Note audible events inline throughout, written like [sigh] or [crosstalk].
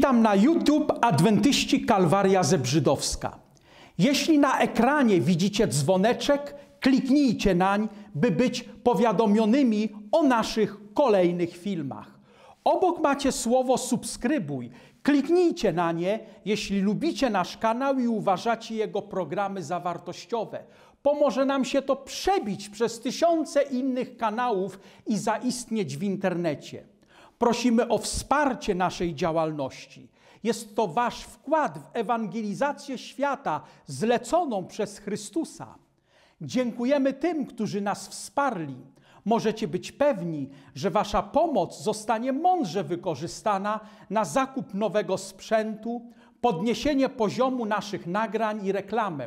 Witam na YouTube Adwentyści Kalwaria Zebrzydowska. Jeśli na ekranie widzicie dzwoneczek, kliknijcie nań, by być powiadomionymi o naszych kolejnych filmach. Obok macie słowo subskrybuj. Kliknijcie na nie, jeśli lubicie nasz kanał i uważacie jego programy za wartościowe. Pomoże nam się to przebić przez tysiące innych kanałów i zaistnieć w internecie. Prosimy o wsparcie naszej działalności. Jest to Wasz wkład w ewangelizację świata zleconą przez Chrystusa. Dziękujemy tym, którzy nas wsparli. Możecie być pewni, że Wasza pomoc zostanie mądrze wykorzystana na zakup nowego sprzętu, podniesienie poziomu naszych nagrań i reklamę.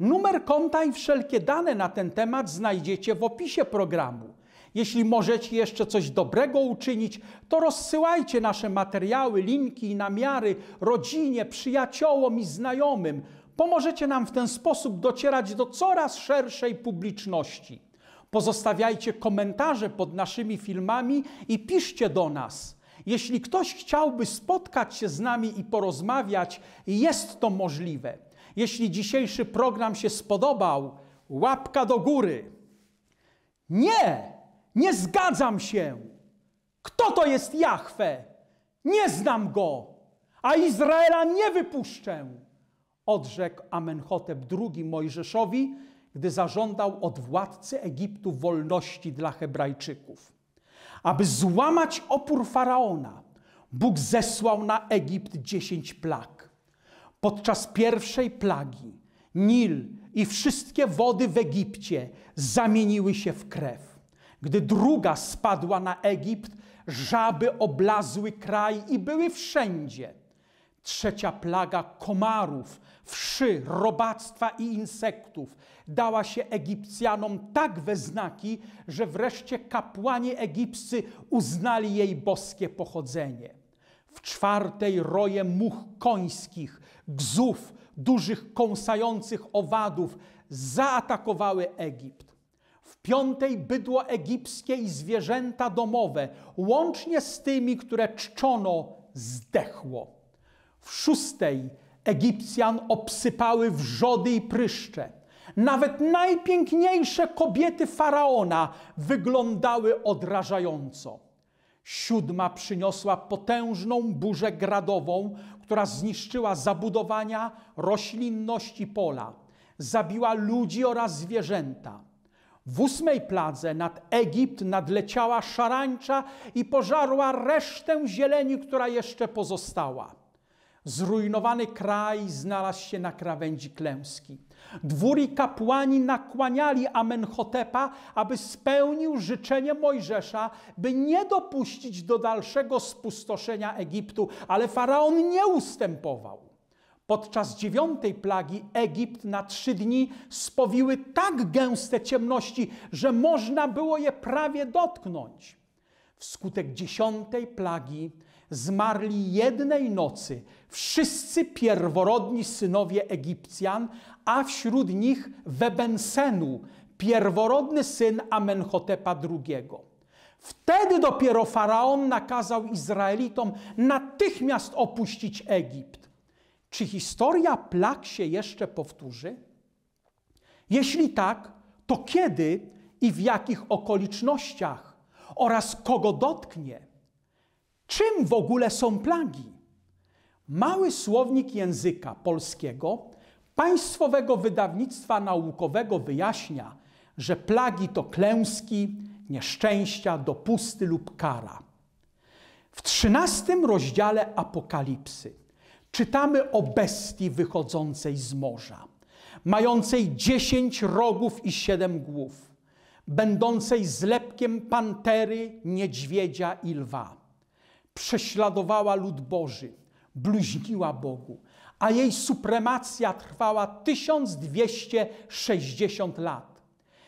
Numer konta i wszelkie dane na ten temat znajdziecie w opisie programu. Jeśli możecie jeszcze coś dobrego uczynić, to rozsyłajcie nasze materiały, linki i namiary rodzinie, przyjaciołom i znajomym. Pomożecie nam w ten sposób docierać do coraz szerszej publiczności. Pozostawiajcie komentarze pod naszymi filmami i piszcie do nas. Jeśli ktoś chciałby spotkać się z nami i porozmawiać, jest to możliwe. Jeśli dzisiejszy program się spodobał, łapka do góry. Nie! Nie zgadzam się. Kto to jest Jahwe? Nie znam go, a Izraela nie wypuszczę. Odrzekł Amenhotep II Mojżeszowi, gdy zażądał od władcy Egiptu wolności dla Hebrajczyków. Aby złamać opór faraona, Bóg zesłał na Egipt dziesięć plag. Podczas pierwszej plagi Nil i wszystkie wody w Egipcie zamieniły się w krew. Gdy druga spadła na Egipt, żaby oblazły kraj i były wszędzie. Trzecia plaga komarów, wszy, robactwa i insektów dała się Egipcjanom tak we znaki, że wreszcie kapłani egipscy uznali jej boskie pochodzenie. W czwartej roje much końskich, gzów, dużych kąsających owadów zaatakowały Egipt piątej bydło egipskie i zwierzęta domowe, łącznie z tymi, które czczono, zdechło. W szóstej Egipcjan obsypały wrzody i pryszcze. Nawet najpiękniejsze kobiety faraona wyglądały odrażająco. Siódma przyniosła potężną burzę gradową, która zniszczyła zabudowania, roślinność i pola, zabiła ludzi oraz zwierzęta. W ósmej pladze nad Egipt nadleciała szarańcza i pożarła resztę zieleni, która jeszcze pozostała. Zrujnowany kraj znalazł się na krawędzi klęski. Dwór i kapłani nakłaniali Amenhotepa, aby spełnił życzenie Mojżesza, by nie dopuścić do dalszego spustoszenia Egiptu, ale faraon nie ustępował. Podczas dziewiątej plagi Egipt na trzy dni spowiły tak gęste ciemności, że można było je prawie dotknąć. Wskutek dziesiątej plagi zmarli jednej nocy wszyscy pierworodni synowie Egipcjan, a wśród nich Webensenu, pierworodny syn Amenhotepa II. Wtedy dopiero faraon nakazał Izraelitom natychmiast opuścić Egipt. Czy historia plag się jeszcze powtórzy? Jeśli tak, to kiedy i w jakich okolicznościach oraz kogo dotknie? Czym w ogóle są plagi? Mały słownik języka polskiego Państwowego Wydawnictwa Naukowego wyjaśnia, że plagi to klęski, nieszczęścia, dopusty lub kara. W trzynastym rozdziale Apokalipsy Czytamy o bestii wychodzącej z morza, mającej dziesięć rogów i siedem głów, będącej zlepkiem pantery, niedźwiedzia i lwa. Prześladowała lud Boży, bluźniła Bogu, a jej supremacja trwała 1260 lat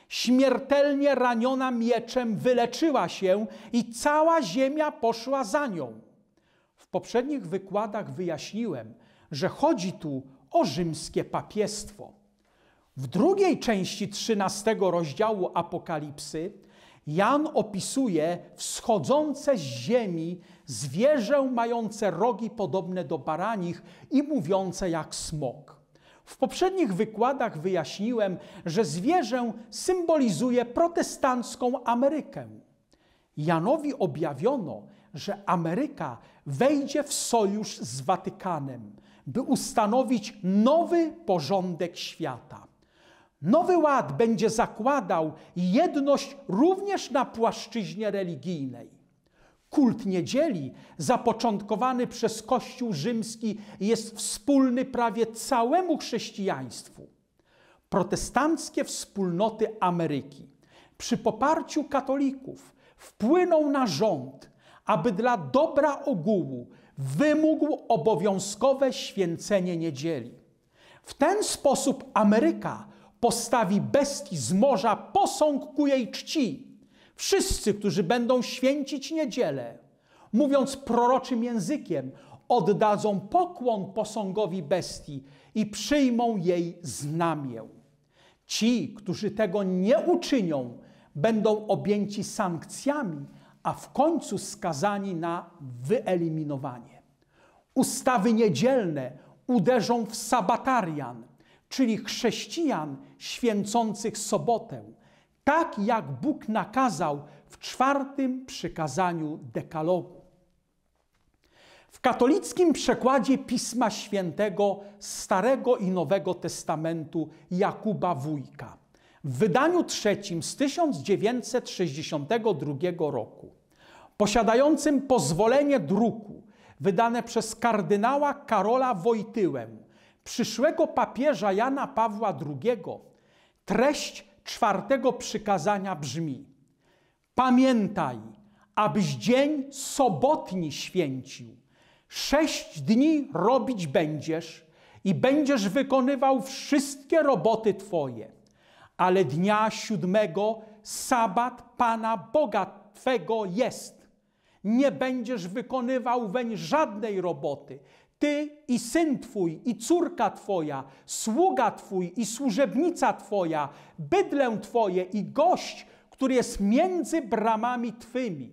śmiertelnie raniona mieczem, wyleczyła się i cała ziemia poszła za nią poprzednich wykładach wyjaśniłem, że chodzi tu o rzymskie papiestwo. W drugiej części 13 rozdziału Apokalipsy Jan opisuje wschodzące z ziemi zwierzę mające rogi podobne do baranich i mówiące jak smok. W poprzednich wykładach wyjaśniłem, że zwierzę symbolizuje protestancką Amerykę. Janowi objawiono, że Ameryka wejdzie w sojusz z Watykanem, by ustanowić nowy porządek świata. Nowy Ład będzie zakładał jedność również na płaszczyźnie religijnej. Kult niedzieli, zapoczątkowany przez Kościół Rzymski, jest wspólny prawie całemu chrześcijaństwu. Protestanckie wspólnoty Ameryki przy poparciu katolików wpłyną na rząd, aby dla dobra ogółu wymógł obowiązkowe święcenie niedzieli. W ten sposób Ameryka postawi bestii z morza posąg ku jej czci. Wszyscy, którzy będą święcić niedzielę, mówiąc proroczym językiem, oddadzą pokłon posągowi bestii i przyjmą jej znamię. Ci, którzy tego nie uczynią, będą objęci sankcjami, a w końcu skazani na wyeliminowanie. Ustawy niedzielne uderzą w sabatarian, czyli chrześcijan święcących sobotę, tak jak Bóg nakazał w czwartym przykazaniu dekalogu. W katolickim przekładzie Pisma Świętego Starego i Nowego Testamentu Jakuba Wójka w wydaniu trzecim z 1962 roku, posiadającym pozwolenie druku wydane przez kardynała Karola Wojtyłę, przyszłego papieża Jana Pawła II, treść czwartego przykazania brzmi: Pamiętaj, abyś dzień sobotni święcił. Sześć dni robić będziesz i będziesz wykonywał wszystkie roboty Twoje ale dnia siódmego sabat Pana Boga Twego jest. Nie będziesz wykonywał weń żadnej roboty. Ty i syn Twój, i córka Twoja, sługa Twój, i służebnica Twoja, bydlę Twoje, i gość, który jest między bramami Twymi.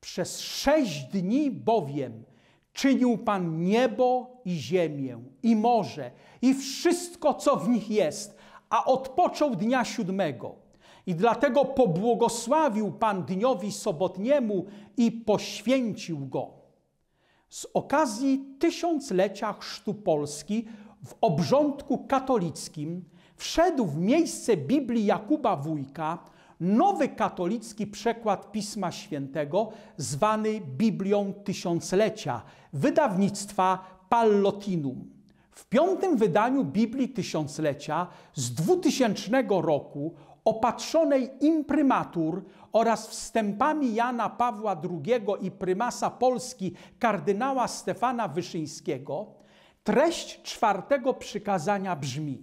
Przez sześć dni bowiem czynił Pan niebo i ziemię, i morze, i wszystko, co w nich jest, a odpoczął dnia siódmego. I dlatego pobłogosławił Pan dniowi sobotniemu i poświęcił go. Z okazji tysiąclecia chrztu Polski w obrządku katolickim wszedł w miejsce Biblii Jakuba Wójka nowy katolicki przekład Pisma Świętego, zwany Biblią Tysiąclecia, wydawnictwa Pallotinum. W piątym wydaniu Biblii Tysiąclecia z 2000 roku, opatrzonej imprymatur oraz wstępami Jana Pawła II i prymasa Polski kardynała Stefana Wyszyńskiego, treść czwartego przykazania brzmi: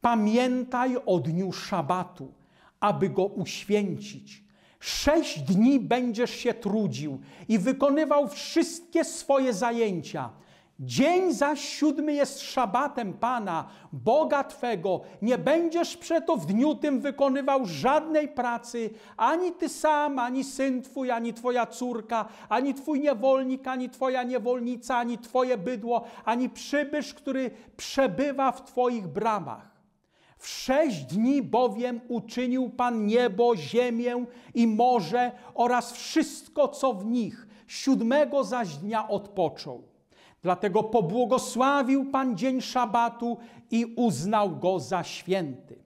Pamiętaj o dniu szabatu, aby go uświęcić. Sześć dni będziesz się trudził i wykonywał wszystkie swoje zajęcia, Dzień zaś siódmy jest szabatem Pana, Boga Twego. Nie będziesz przeto w dniu tym wykonywał żadnej pracy, ani Ty sam, ani syn Twój, ani Twoja córka, ani Twój niewolnik, ani Twoja niewolnica, ani Twoje bydło, ani przybysz, który przebywa w Twoich bramach. W sześć dni bowiem uczynił Pan niebo, ziemię i morze oraz wszystko, co w nich. Siódmego zaś dnia odpoczął. Dlatego pobłogosławił Pan dzień szabatu i uznał go za święty.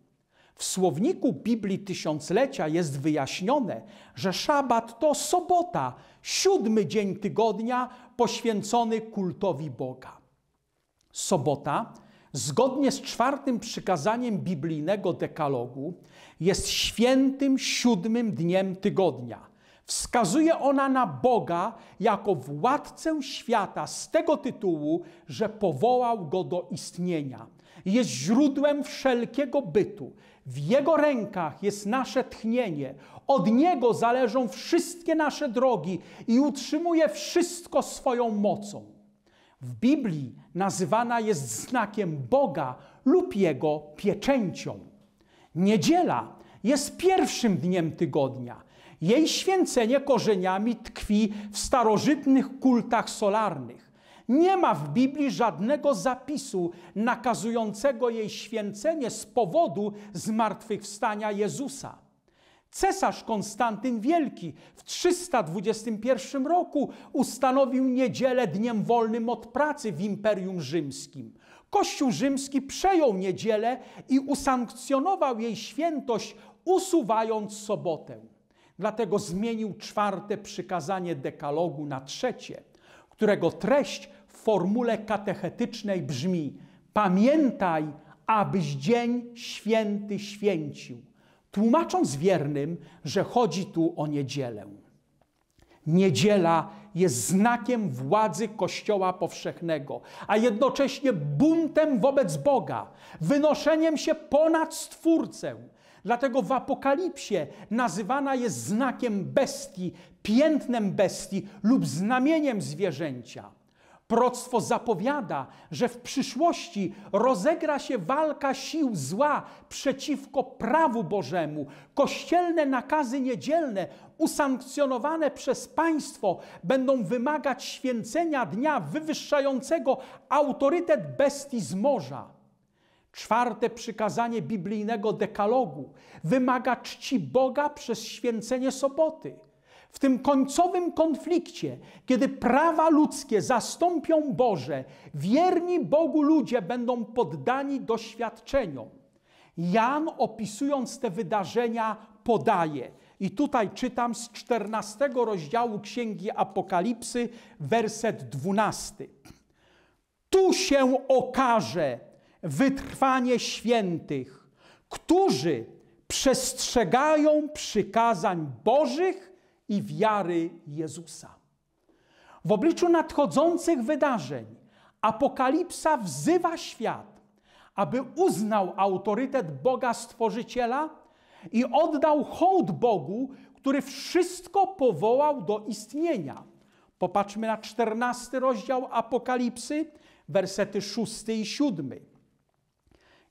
W słowniku Biblii Tysiąclecia jest wyjaśnione, że szabat to sobota, siódmy dzień tygodnia poświęcony kultowi Boga. Sobota, zgodnie z czwartym przykazaniem biblijnego dekalogu, jest świętym siódmym dniem tygodnia – Wskazuje ona na Boga jako władcę świata z tego tytułu, że powołał go do istnienia. Jest źródłem wszelkiego bytu. W Jego rękach jest nasze tchnienie. Od Niego zależą wszystkie nasze drogi i utrzymuje wszystko swoją mocą. W Biblii nazywana jest znakiem Boga lub Jego pieczęcią. Niedziela jest pierwszym dniem tygodnia jej święcenie korzeniami tkwi w starożytnych kultach solarnych. Nie ma w Biblii żadnego zapisu nakazującego jej święcenie z powodu zmartwychwstania Jezusa. Cesarz Konstantyn Wielki w 321 roku ustanowił niedzielę dniem wolnym od pracy w Imperium Rzymskim. Kościół rzymski przejął niedzielę i usankcjonował jej świętość, usuwając sobotę. Dlatego zmienił czwarte przykazanie dekalogu na trzecie, którego treść w formule katechetycznej brzmi: Pamiętaj, abyś dzień święty święcił, tłumacząc wiernym, że chodzi tu o niedzielę. Niedziela jest znakiem władzy Kościoła powszechnego, a jednocześnie buntem wobec Boga, wynoszeniem się ponad Stwórcę, Dlatego w Apokalipsie nazywana jest znakiem bestii, piętnem bestii lub znamieniem zwierzęcia. Proctwo zapowiada, że w przyszłości rozegra się walka sił zła przeciwko prawu Bożemu. Kościelne nakazy niedzielne, usankcjonowane przez państwo, będą wymagać święcenia dnia wywyższającego autorytet bestii z morza. Czwarte przykazanie biblijnego dekalogu wymaga czci Boga przez święcenie soboty. W tym końcowym konflikcie, kiedy prawa ludzkie zastąpią Boże, wierni Bogu ludzie będą poddani doświadczeniom. Jan, opisując te wydarzenia, podaje. I tutaj czytam z 14 rozdziału Księgi Apokalipsy, werset 12. Tu się okaże, wytrwanie świętych, którzy przestrzegają przykazań Bożych i wiary Jezusa. W obliczu nadchodzących wydarzeń Apokalipsa wzywa świat, aby uznał autorytet Boga Stworzyciela i oddał hołd Bogu, który wszystko powołał do istnienia. Popatrzmy na 14 rozdział Apokalipsy, wersety 6 i 7.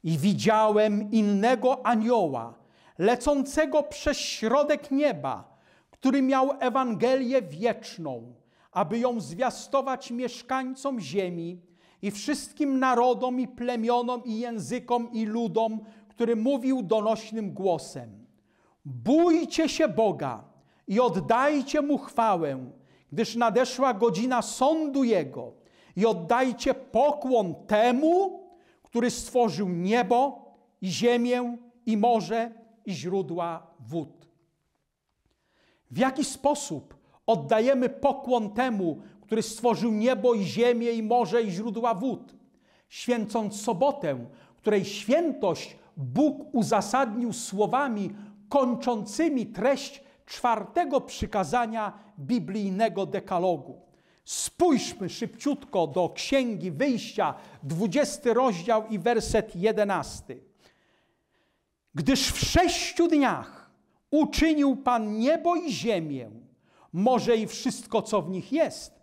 I widziałem innego anioła, lecącego przez środek nieba, który miał Ewangelię wieczną, aby ją zwiastować mieszkańcom ziemi i wszystkim narodom i plemionom i językom i ludom, który mówił donośnym głosem. Bójcie się Boga i oddajcie Mu chwałę, gdyż nadeszła godzina sądu Jego i oddajcie pokłon temu, który stworzył niebo i ziemię i morze i źródła wód. W jaki sposób oddajemy pokłon temu, który stworzył niebo i ziemię i morze i źródła wód, święcąc sobotę, której świętość Bóg uzasadnił słowami kończącymi treść czwartego przykazania biblijnego dekalogu. Spójrzmy szybciutko do Księgi Wyjścia, 20 rozdział i werset 11. Gdyż w sześciu dniach uczynił Pan niebo i ziemię, morze i wszystko, co w nich jest,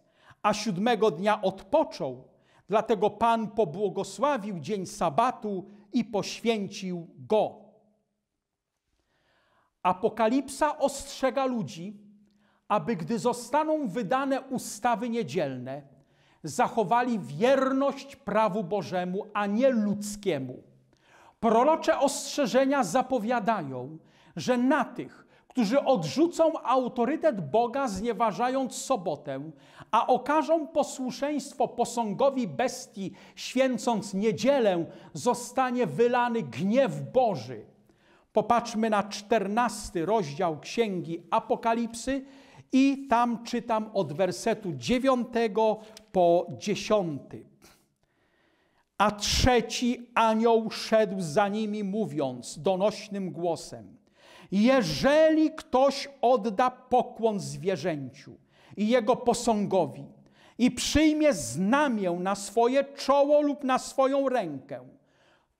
a siódmego dnia odpoczął. Dlatego Pan pobłogosławił dzień sabatu i poświęcił go. Apokalipsa ostrzega ludzi, aby gdy zostaną wydane ustawy niedzielne, zachowali wierność prawu Bożemu, a nie ludzkiemu. Prorocze ostrzeżenia zapowiadają, że na tych, którzy odrzucą autorytet Boga, znieważając sobotę, a okażą posłuszeństwo posągowi bestii, święcąc niedzielę, zostanie wylany gniew Boży. Popatrzmy na czternasty rozdział Księgi Apokalipsy, i tam czytam od wersetu 9 po 10. A trzeci anioł szedł za nimi, mówiąc donośnym głosem: Jeżeli ktoś odda pokłon zwierzęciu i jego posągowi i przyjmie znamię na swoje czoło lub na swoją rękę,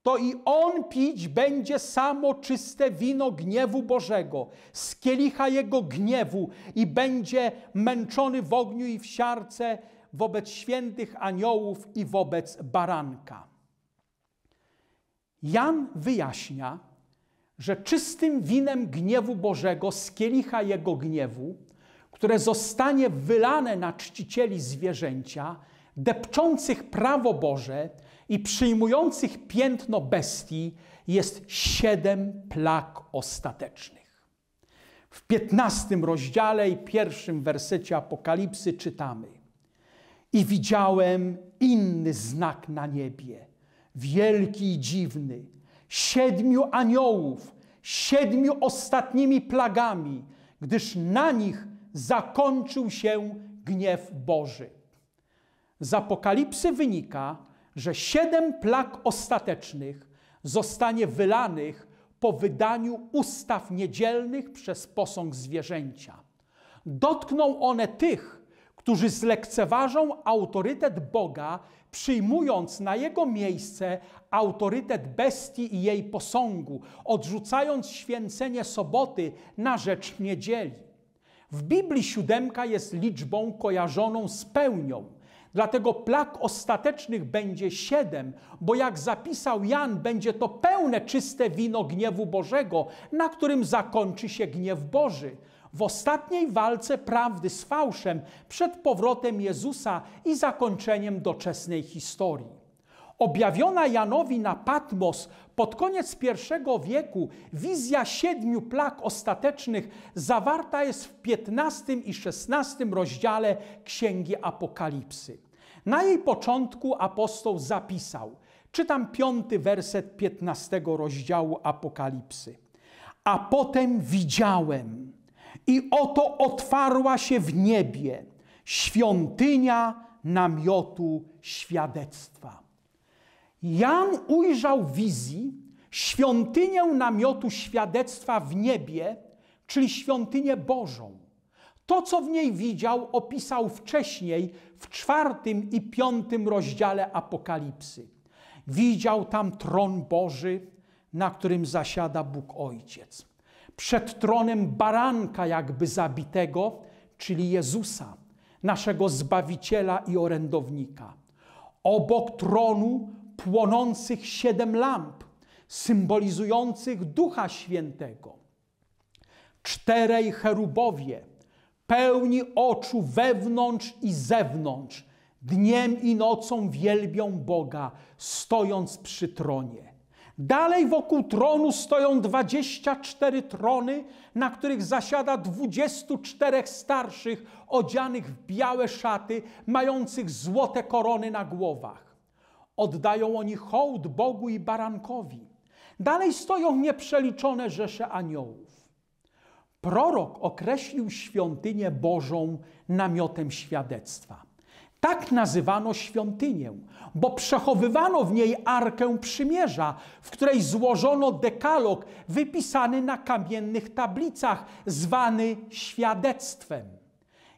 to i on pić będzie samo czyste wino gniewu Bożego, z kielicha jego gniewu i będzie męczony w ogniu i w siarce wobec świętych aniołów i wobec baranka. Jan wyjaśnia, że czystym winem gniewu Bożego, z kielicha jego gniewu, które zostanie wylane na czcicieli zwierzęcia, depczących prawo Boże, i przyjmujących piętno bestii jest siedem plag ostatecznych. W piętnastym rozdziale i pierwszym wersecie Apokalipsy czytamy I widziałem inny znak na niebie, wielki i dziwny, siedmiu aniołów, siedmiu ostatnimi plagami, gdyż na nich zakończył się gniew Boży. Z Apokalipsy wynika, że siedem plag ostatecznych zostanie wylanych po wydaniu ustaw niedzielnych przez posąg zwierzęcia. Dotkną one tych, którzy zlekceważą autorytet Boga, przyjmując na jego miejsce autorytet bestii i jej posągu, odrzucając święcenie soboty na rzecz niedzieli. W Biblii siódemka jest liczbą kojarzoną z pełnią, Dlatego plag ostatecznych będzie siedem, bo jak zapisał Jan, będzie to pełne czyste wino gniewu Bożego, na którym zakończy się gniew Boży. W ostatniej walce prawdy z fałszem przed powrotem Jezusa i zakończeniem doczesnej historii. Objawiona Janowi na Patmos pod koniec I wieku wizja siedmiu plag ostatecznych zawarta jest w 15 i 16 rozdziale Księgi Apokalipsy. Na jej początku apostoł zapisał, czytam piąty werset 15 rozdziału Apokalipsy. A potem widziałem i oto otwarła się w niebie świątynia namiotu świadectwa. Jan ujrzał wizji świątynię namiotu świadectwa w niebie, czyli świątynię Bożą. To, co w niej widział, opisał wcześniej w czwartym i piątym rozdziale Apokalipsy. Widział tam tron Boży, na którym zasiada Bóg Ojciec. Przed tronem baranka, jakby zabitego, czyli Jezusa, naszego zbawiciela i orędownika. Obok tronu płonących siedem lamp, symbolizujących Ducha Świętego. Czterej cherubowie, pełni oczu wewnątrz i zewnątrz, dniem i nocą wielbią Boga, stojąc przy tronie. Dalej wokół tronu stoją 24 trony, na których zasiada 24 starszych, odzianych w białe szaty, mających złote korony na głowach. Oddają oni hołd Bogu i barankowi. Dalej stoją nieprzeliczone rzesze aniołów. Prorok określił świątynię Bożą namiotem świadectwa. Tak nazywano świątynię, bo przechowywano w niej arkę przymierza, w której złożono dekalog wypisany na kamiennych tablicach, zwany świadectwem.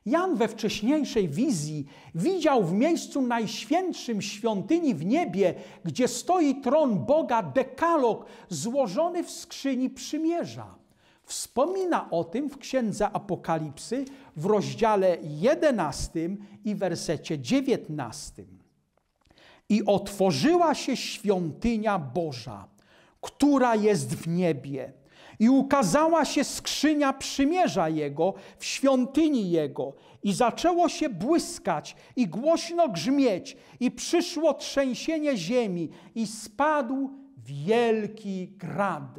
Jan we wcześniejszej wizji widział w miejscu najświętszym świątyni w niebie, gdzie stoi tron Boga, dekalog złożony w skrzyni przymierza. Wspomina o tym w Księdze Apokalipsy w rozdziale 11 i wersecie 19. I otworzyła się świątynia Boża, która jest w niebie i ukazała się skrzynia przymierza jego w świątyni jego, i zaczęło się błyskać, i głośno grzmieć, i przyszło trzęsienie ziemi, i spadł wielki grad.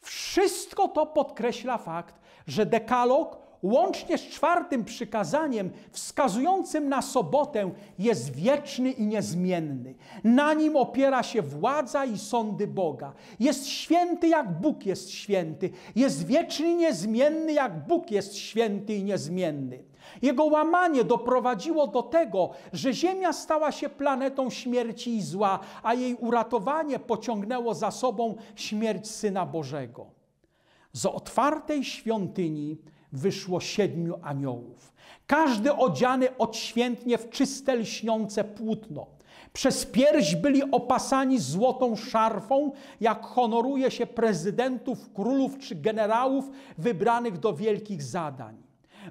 Wszystko to podkreśla fakt, że dekalog łącznie z czwartym przykazaniem wskazującym na sobotę, jest wieczny i niezmienny. Na nim opiera się władza i sądy Boga. Jest święty jak Bóg jest święty. Jest wieczny i niezmienny jak Bóg jest święty i niezmienny. Jego łamanie doprowadziło do tego, że Ziemia stała się planetą śmierci i zła, a jej uratowanie pociągnęło za sobą śmierć Syna Bożego. Z otwartej świątyni wyszło siedmiu aniołów. Każdy odziany odświętnie w czyste lśniące płótno. Przez pierś byli opasani złotą szarfą, jak honoruje się prezydentów, królów czy generałów wybranych do wielkich zadań.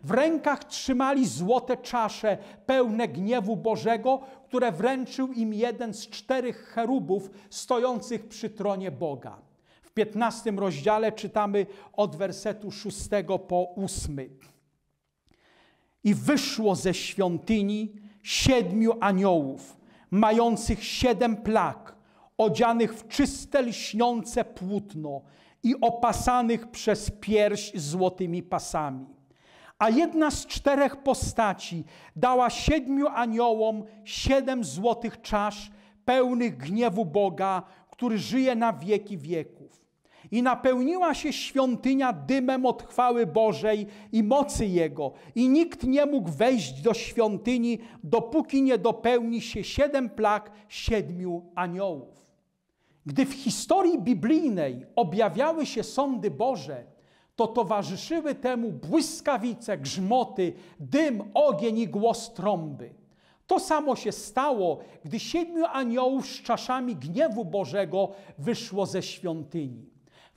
W rękach trzymali złote czasze pełne gniewu Bożego, które wręczył im jeden z czterech cherubów stojących przy tronie Boga w 15 rozdziale czytamy od wersetu 6 po 8. I wyszło ze świątyni siedmiu aniołów, mających siedem plag, odzianych w czyste lśniące płótno i opasanych przez pierś złotymi pasami. A jedna z czterech postaci dała siedmiu aniołom siedem złotych czasz pełnych gniewu Boga, który żyje na wieki wieku i napełniła się świątynia dymem od chwały Bożej i mocy Jego. I nikt nie mógł wejść do świątyni, dopóki nie dopełni się siedem plag siedmiu aniołów. Gdy w historii biblijnej objawiały się sądy Boże, to towarzyszyły temu błyskawice, grzmoty, dym, ogień i głos trąby. To samo się stało, gdy siedmiu aniołów z czaszami gniewu Bożego wyszło ze świątyni.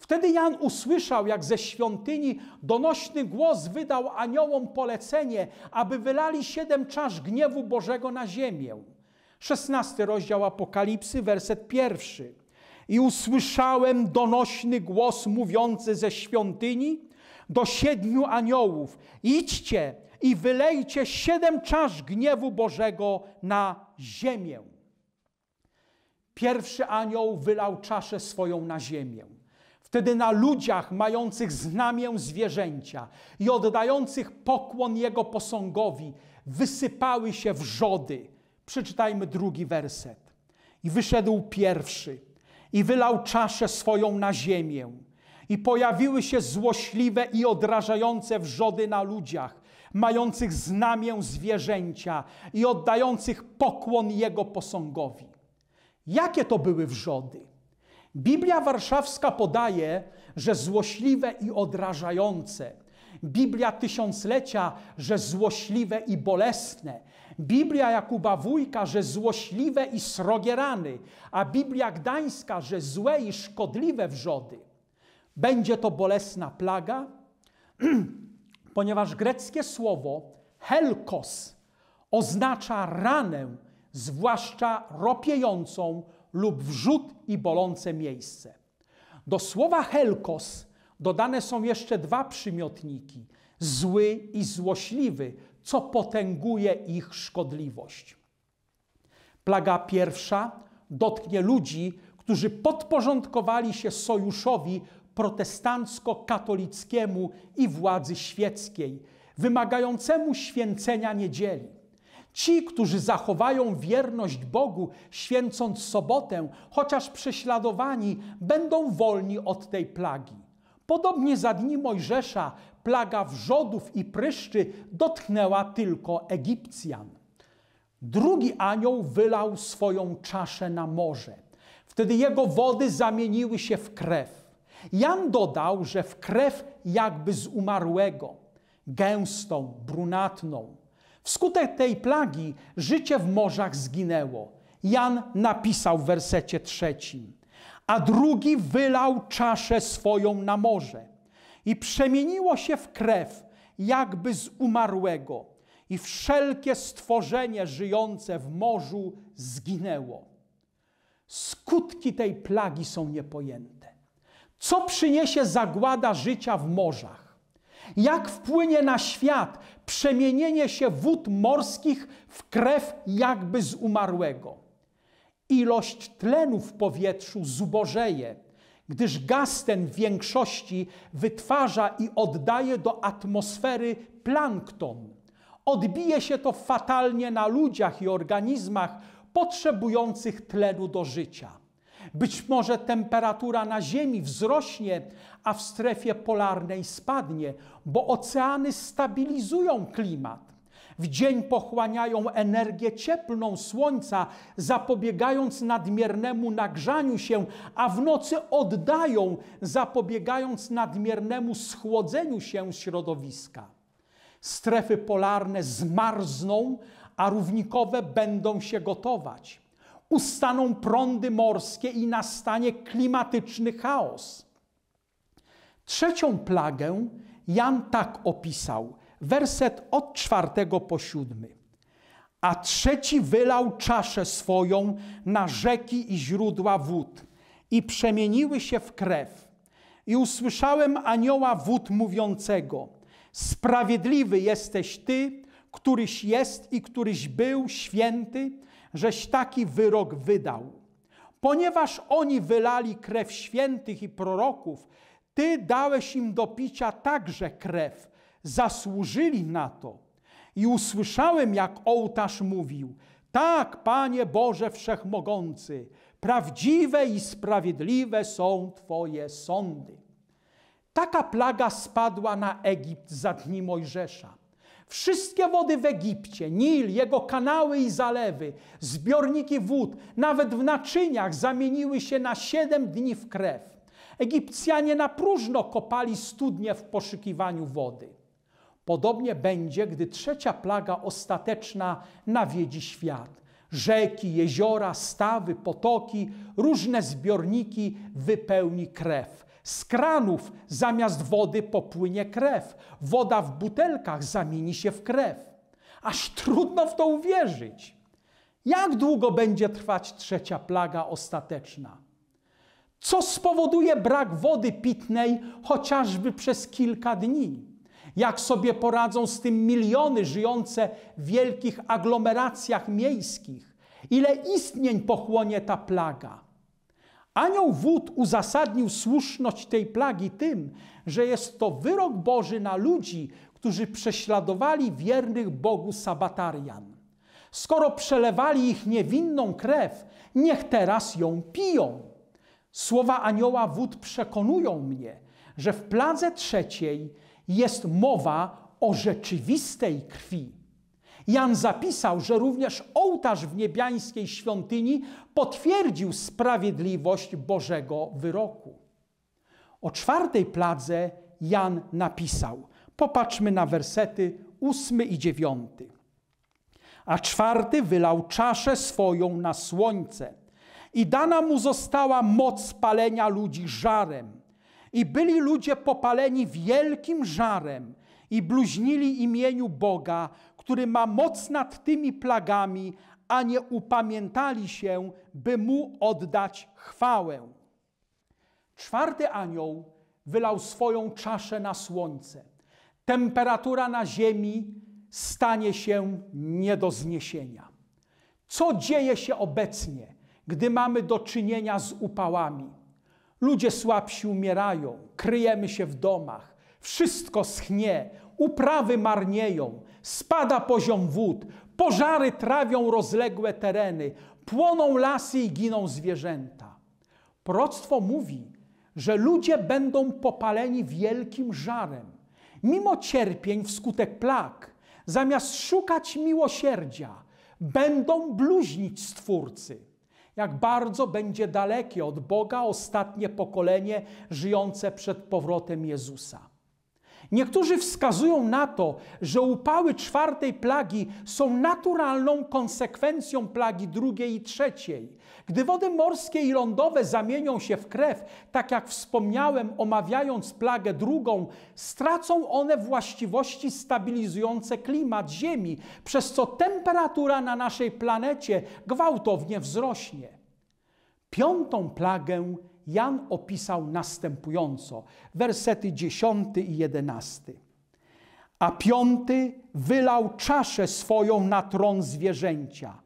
Wtedy Jan usłyszał, jak ze świątyni donośny głos wydał aniołom polecenie, aby wylali siedem czasz gniewu Bożego na ziemię. 16 rozdział Apokalipsy, werset pierwszy. I usłyszałem donośny głos mówiący ze świątyni do siedmiu aniołów: Idźcie i wylejcie siedem czasz gniewu Bożego na ziemię. Pierwszy anioł wylał czaszę swoją na ziemię wtedy na ludziach mających znamię zwierzęcia i oddających pokłon jego posągowi wysypały się wrzody. Przeczytajmy drugi werset. I wyszedł pierwszy i wylał czaszę swoją na ziemię. I pojawiły się złośliwe i odrażające wrzody na ludziach, mających znamię zwierzęcia i oddających pokłon jego posągowi. Jakie to były wrzody? Biblia Warszawska podaje, że złośliwe i odrażające. Biblia Tysiąclecia, że złośliwe i bolesne. Biblia Jakuba Wójka, że złośliwe i srogie rany. A Biblia Gdańska, że złe i szkodliwe wrzody. Będzie to bolesna plaga, [clears throat] ponieważ greckie słowo helkos oznacza ranę, zwłaszcza ropiejącą, lub wrzód i bolące miejsce. Do słowa helkos dodane są jeszcze dwa przymiotniki zły i złośliwy, co potęguje ich szkodliwość. Plaga pierwsza dotknie ludzi, którzy podporządkowali się sojuszowi protestancko-katolickiemu i władzy świeckiej, wymagającemu święcenia niedzieli. Ci, którzy zachowają wierność Bogu, święcąc sobotę, chociaż prześladowani, będą wolni od tej plagi. Podobnie za dni Mojżesza plaga wrzodów i pryszczy dotknęła tylko Egipcjan. Drugi anioł wylał swoją czaszę na morze. Wtedy jego wody zamieniły się w krew. Jan dodał, że w krew jakby z umarłego, gęstą, brunatną. Wskutek tej plagi życie w morzach zginęło. Jan napisał w wersecie trzecim. A drugi wylał czaszę swoją na morze i przemieniło się w krew, jakby z umarłego. I wszelkie stworzenie żyjące w morzu zginęło. Skutki tej plagi są niepojęte. Co przyniesie zagłada życia w morzach? Jak wpłynie na świat, przemienienie się wód morskich w krew jakby z umarłego. Ilość tlenu w powietrzu zubożeje, gdyż gaz ten w większości wytwarza i oddaje do atmosfery plankton. Odbije się to fatalnie na ludziach i organizmach potrzebujących tlenu do życia. Być może temperatura na Ziemi wzrośnie, a w strefie polarnej spadnie, bo oceany stabilizują klimat. W dzień pochłaniają energię cieplną Słońca, zapobiegając nadmiernemu nagrzaniu się, a w nocy oddają, zapobiegając nadmiernemu schłodzeniu się środowiska. Strefy polarne zmarzną, a równikowe będą się gotować ustaną prądy morskie i nastanie klimatyczny chaos. Trzecią plagę Jan tak opisał, werset od czwartego po siódmy. A trzeci wylał czaszę swoją na rzeki i źródła wód i przemieniły się w krew. I usłyszałem anioła wód mówiącego, sprawiedliwy jesteś Ty, któryś jest i któryś był święty, żeś taki wyrok wydał. Ponieważ oni wylali krew świętych i proroków, ty dałeś im do picia także krew. Zasłużyli na to. I usłyszałem, jak ołtarz mówił: Tak, Panie Boże Wszechmogący, prawdziwe i sprawiedliwe są Twoje sądy. Taka plaga spadła na Egipt za dni Mojżesza. Wszystkie wody w Egipcie, Nil, jego kanały i zalewy, zbiorniki wód, nawet w naczyniach zamieniły się na siedem dni w krew. Egipcjanie na próżno kopali studnie w poszukiwaniu wody. Podobnie będzie, gdy trzecia plaga ostateczna nawiedzi świat. Rzeki, jeziora, stawy, potoki, różne zbiorniki wypełni krew. Z kranów zamiast wody popłynie krew. Woda w butelkach zamieni się w krew. Aż trudno w to uwierzyć. Jak długo będzie trwać trzecia plaga ostateczna? Co spowoduje brak wody pitnej chociażby przez kilka dni? Jak sobie poradzą z tym miliony żyjące w wielkich aglomeracjach miejskich? Ile istnień pochłonie ta plaga? Anioł wód uzasadnił słuszność tej plagi tym, że jest to wyrok Boży na ludzi, którzy prześladowali wiernych Bogu sabatarian. Skoro przelewali ich niewinną krew, niech teraz ją piją. Słowa anioła wód przekonują mnie, że w pladze trzeciej jest mowa o rzeczywistej krwi Jan zapisał, że również ołtarz w niebiańskiej świątyni potwierdził sprawiedliwość Bożego wyroku. O czwartej pladze Jan napisał. Popatrzmy na wersety ósmy i dziewiąty. A czwarty wylał czaszę swoją na słońce i dana mu została moc palenia ludzi żarem. I byli ludzie popaleni wielkim żarem i bluźnili imieniu Boga, który ma moc nad tymi plagami, a nie upamiętali się, by mu oddać chwałę. Czwarty anioł wylał swoją czaszę na słońce. Temperatura na ziemi stanie się nie do zniesienia. Co dzieje się obecnie, gdy mamy do czynienia z upałami? Ludzie słabsi umierają, kryjemy się w domach, wszystko schnie, uprawy marnieją, spada poziom wód, pożary trawią rozległe tereny, płoną lasy i giną zwierzęta. Proctwo mówi, że ludzie będą popaleni wielkim żarem. Mimo cierpień wskutek plag, zamiast szukać miłosierdzia, będą bluźnić Stwórcy. Jak bardzo będzie dalekie od Boga ostatnie pokolenie żyjące przed powrotem Jezusa. Niektórzy wskazują na to, że upały czwartej plagi są naturalną konsekwencją plagi drugiej i trzeciej. Gdy wody morskie i lądowe zamienią się w krew, tak jak wspomniałem, omawiając plagę drugą, stracą one właściwości stabilizujące klimat Ziemi, przez co temperatura na naszej planecie gwałtownie wzrośnie. Piątą plagę Jan opisał następująco, wersety 10 i 11. A piąty wylał czaszę swoją na tron zwierzęcia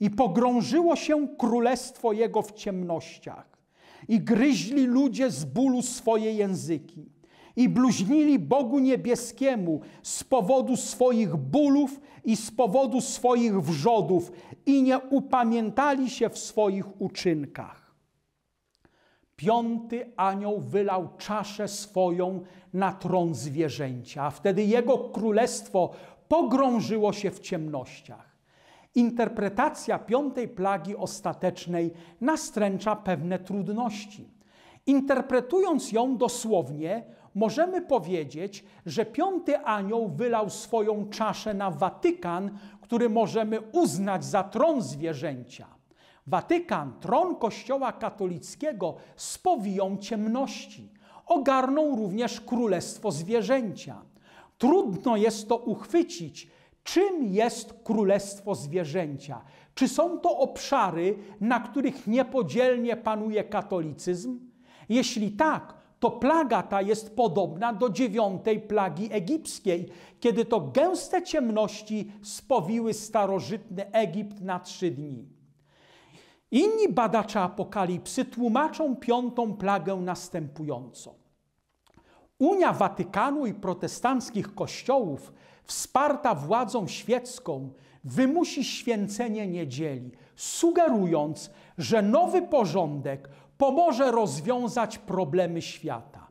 i pogrążyło się królestwo jego w ciemnościach. I gryźli ludzie z bólu swoje języki i bluźnili Bogu Niebieskiemu z powodu swoich bólów i z powodu swoich wrzodów i nie upamiętali się w swoich uczynkach. Piąty anioł wylał czaszę swoją na tron zwierzęcia, a wtedy jego królestwo pogrążyło się w ciemnościach. Interpretacja piątej plagi ostatecznej nastręcza pewne trudności. Interpretując ją dosłownie, możemy powiedzieć, że piąty anioł wylał swoją czaszę na Watykan, który możemy uznać za tron zwierzęcia. Watykan, tron Kościoła katolickiego z ciemności. ogarną również królestwo zwierzęcia. Trudno jest to uchwycić, czym jest królestwo zwierzęcia. Czy są to obszary, na których niepodzielnie panuje katolicyzm? Jeśli tak, to plaga ta jest podobna do dziewiątej plagi egipskiej, kiedy to gęste ciemności spowiły starożytny Egipt na trzy dni. Inni badacze apokalipsy tłumaczą piątą plagę następująco. Unia Watykanu i protestanckich kościołów, wsparta władzą świecką, wymusi święcenie niedzieli, sugerując, że nowy porządek pomoże rozwiązać problemy świata.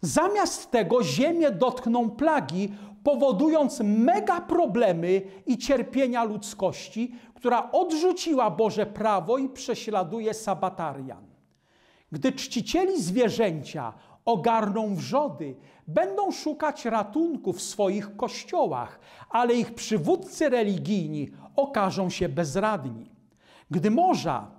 Zamiast tego ziemię dotkną plagi, powodując mega problemy i cierpienia ludzkości, która odrzuciła Boże prawo i prześladuje sabatarian. Gdy czcicieli zwierzęcia ogarną wrzody, będą szukać ratunku w swoich kościołach, ale ich przywódcy religijni okażą się bezradni. Gdy morza,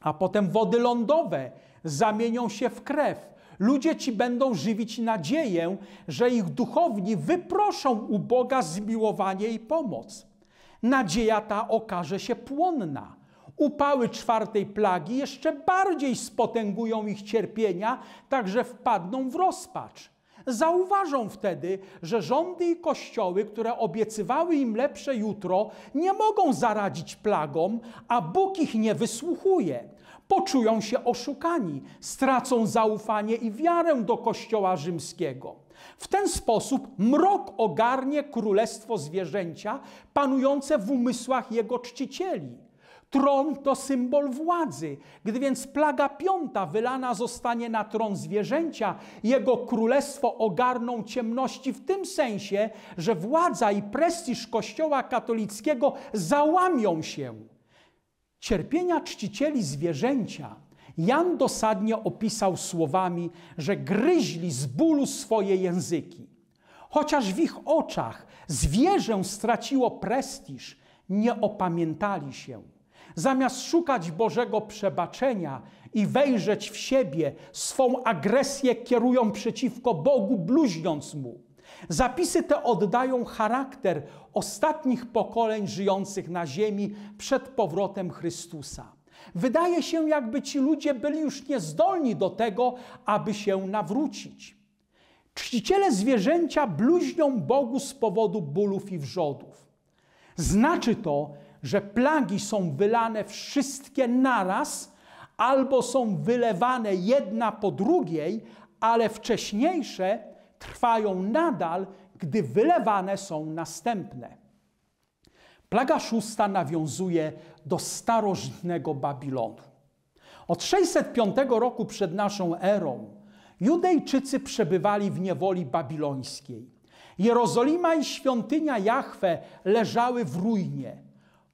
a potem wody lądowe zamienią się w krew, Ludzie ci będą żywić nadzieję, że ich duchowni wyproszą u Boga zmiłowanie i pomoc. Nadzieja ta okaże się płonna. Upały czwartej plagi jeszcze bardziej spotęgują ich cierpienia, tak że wpadną w rozpacz. Zauważą wtedy, że rządy i kościoły, które obiecywały im lepsze jutro, nie mogą zaradzić plagom, a Bóg ich nie wysłuchuje poczują się oszukani, stracą zaufanie i wiarę do Kościoła rzymskiego. W ten sposób mrok ogarnie królestwo zwierzęcia panujące w umysłach jego czcicieli. Tron to symbol władzy, gdy więc plaga piąta wylana zostanie na tron zwierzęcia, jego królestwo ogarną ciemności w tym sensie, że władza i prestiż Kościoła katolickiego załamią się. Cierpienia czcicieli zwierzęcia Jan dosadnie opisał słowami, że gryźli z bólu swoje języki. Chociaż w ich oczach zwierzę straciło prestiż, nie opamiętali się. Zamiast szukać Bożego przebaczenia i wejrzeć w siebie, swą agresję kierują przeciwko Bogu, bluźniąc mu. Zapisy te oddają charakter ostatnich pokoleń żyjących na ziemi przed powrotem Chrystusa. Wydaje się, jakby ci ludzie byli już niezdolni do tego, aby się nawrócić. Czciciele zwierzęcia bluźnią Bogu z powodu bólów i wrzodów. Znaczy to, że plagi są wylane wszystkie naraz, albo są wylewane jedna po drugiej, ale wcześniejsze trwają nadal, gdy wylewane są następne. Plaga szósta nawiązuje do starożytnego Babilonu. Od 605 roku przed naszą erą Judejczycy przebywali w niewoli babilońskiej. Jerozolima i świątynia Jahwe leżały w ruinie.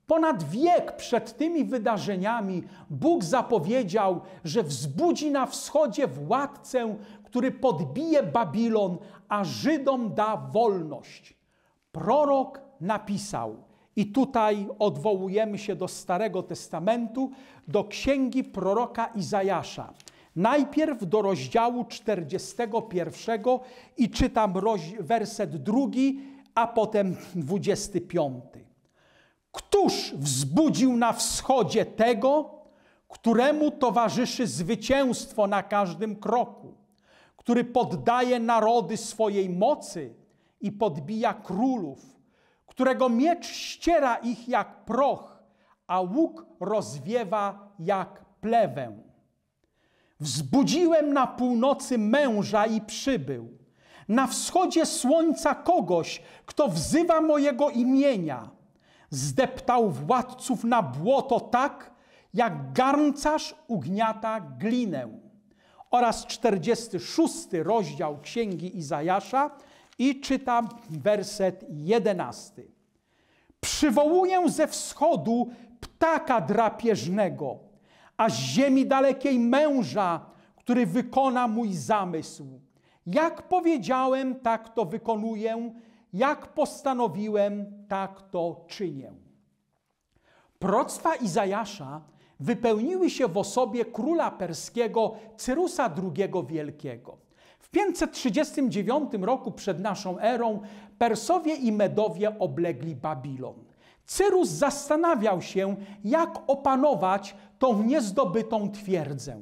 Ponad wiek przed tymi wydarzeniami Bóg zapowiedział, że wzbudzi na wschodzie władcę, który podbije Babilon, a Żydom da wolność. Prorok napisał, i tutaj odwołujemy się do Starego Testamentu, do księgi proroka Izajasza. Najpierw do rozdziału 41 i czytam werset drugi, a potem 25. Któż wzbudził na wschodzie tego, któremu towarzyszy zwycięstwo na każdym kroku? który poddaje narody swojej mocy i podbija królów, którego miecz ściera ich jak proch, a łuk rozwiewa jak plewę. Wzbudziłem na północy męża i przybył. Na wschodzie słońca kogoś, kto wzywa mojego imienia. Zdeptał władców na błoto tak, jak garncarz ugniata glinę oraz 46 rozdział Księgi Izajasza i czytam werset 11. Przywołuję ze wschodu ptaka drapieżnego, a z ziemi dalekiej męża, który wykona mój zamysł. Jak powiedziałem, tak to wykonuję, jak postanowiłem, tak to czynię. Proctwa Izajasza wypełniły się w osobie króla perskiego Cyrusa II Wielkiego. W 539 roku przed naszą erą Persowie i Medowie oblegli Babilon. Cyrus zastanawiał się, jak opanować tą niezdobytą twierdzę.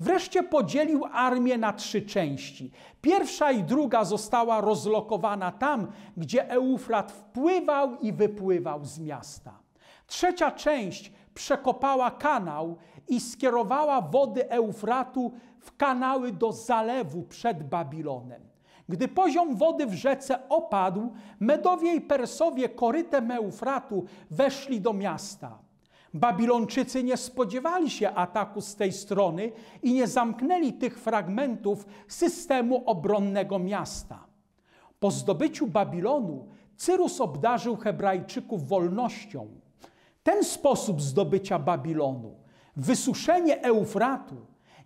Wreszcie podzielił armię na trzy części. Pierwsza i druga została rozlokowana tam, gdzie Eufrat wpływał i wypływał z miasta. Trzecia część przekopała kanał i skierowała wody Eufratu w kanały do zalewu przed Babilonem. Gdy poziom wody w rzece opadł, Medowie i Persowie korytem Eufratu weszli do miasta. Babilończycy nie spodziewali się ataku z tej strony i nie zamknęli tych fragmentów systemu obronnego miasta. Po zdobyciu Babilonu Cyrus obdarzył Hebrajczyków wolnością, ten sposób zdobycia Babilonu, wysuszenie Eufratu,